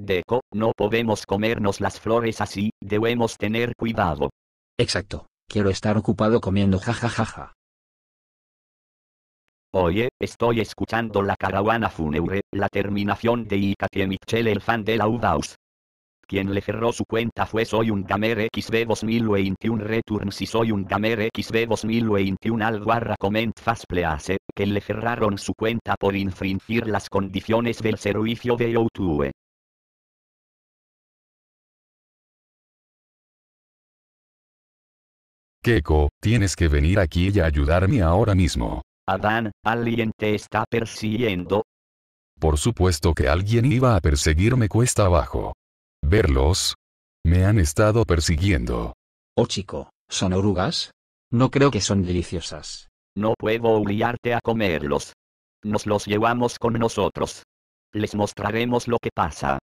Deco, no podemos comernos las flores así, debemos tener cuidado. Exacto. Quiero estar ocupado comiendo jajajaja. Oye, estoy escuchando la caravana fúnebre, la terminación de Ikate Michelle el fan de Laudaus. Quien le cerró su cuenta fue Soy un Gamer XB 2021 Returns y Soy un Gamer XB 2021 Alguarra Comment Fast please, que le cerraron su cuenta por infringir las condiciones del servicio de YouTube. Keko, tienes que venir aquí y ayudarme ahora mismo. Adán, alguien te está persiguiendo. Por supuesto que alguien iba a perseguirme cuesta abajo. ¿Verlos? Me han estado persiguiendo. Oh chico, ¿son orugas? No creo que son deliciosas. No puedo obligarte a comerlos. Nos los llevamos con nosotros. Les mostraremos lo que pasa.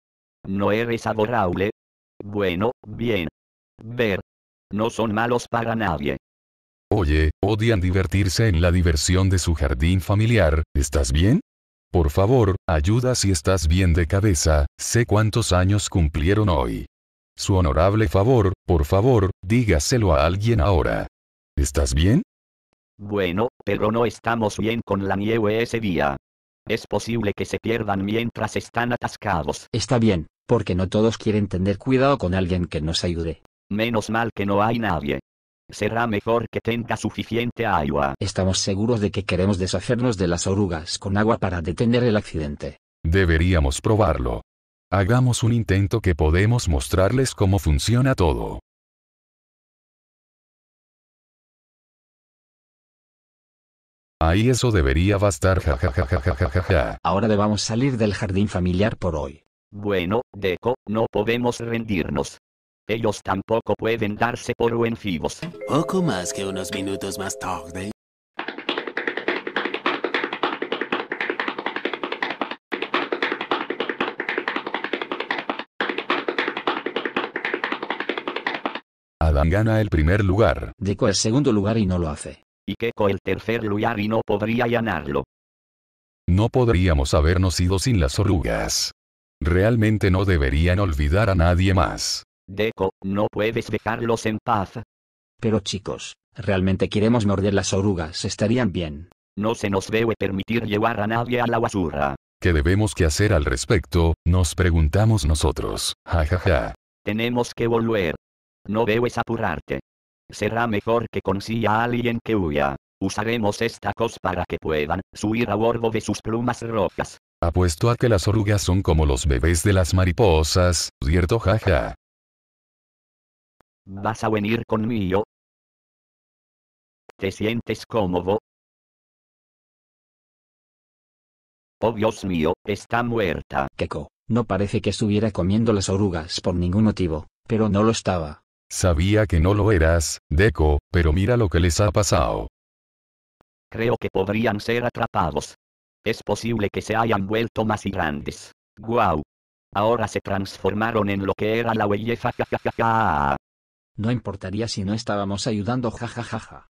¿No eres adorable? Bueno, bien. Ver, no son malos para nadie. Oye, odian divertirse en la diversión de su jardín familiar, ¿estás bien? Por favor, ayuda si estás bien de cabeza, sé cuántos años cumplieron hoy. Su honorable favor, por favor, dígaselo a alguien ahora. ¿Estás bien? Bueno, pero no estamos bien con la nieve ese día. Es posible que se pierdan mientras están atascados. Está bien, porque no todos quieren tener cuidado con alguien que nos ayude. Menos mal que no hay nadie. Será mejor que tenga suficiente agua. Estamos seguros de que queremos deshacernos de las orugas con agua para detener el accidente. Deberíamos probarlo. Hagamos un intento que podemos mostrarles cómo funciona todo. Ahí eso debería bastar ja. Ahora debamos salir del jardín familiar por hoy. Bueno, Deco, no podemos rendirnos. Ellos tampoco pueden darse por vencidos. Poco más que unos minutos más tarde. Adam gana el primer lugar. Deco el segundo lugar y no lo hace. Y Keko el tercer lugar y no podría ganarlo. No podríamos habernos ido sin las orugas. Realmente no deberían olvidar a nadie más. Deco, no puedes dejarlos en paz. Pero chicos, realmente queremos morder las orugas, estarían bien. No se nos debe permitir llevar a nadie a la basura. ¿Qué debemos que hacer al respecto? Nos preguntamos nosotros. jajaja. Tenemos que volver. No debes apurarte. Será mejor que consiga a alguien que huya. Usaremos esta cosa para que puedan subir a bordo de sus plumas rojas. Apuesto a que las orugas son como los bebés de las mariposas, ¿cierto? Jaja. ¿Vas a venir conmigo? ¿Te sientes cómodo? Oh Dios mío, está muerta. Keko, no parece que estuviera comiendo las orugas por ningún motivo, pero no lo estaba. Sabía que no lo eras, Deko, pero mira lo que les ha pasado. Creo que podrían ser atrapados. Es posible que se hayan vuelto más grandes. ¡Guau! Ahora se transformaron en lo que era la belleza. No importaría si no estábamos ayudando jajajaja.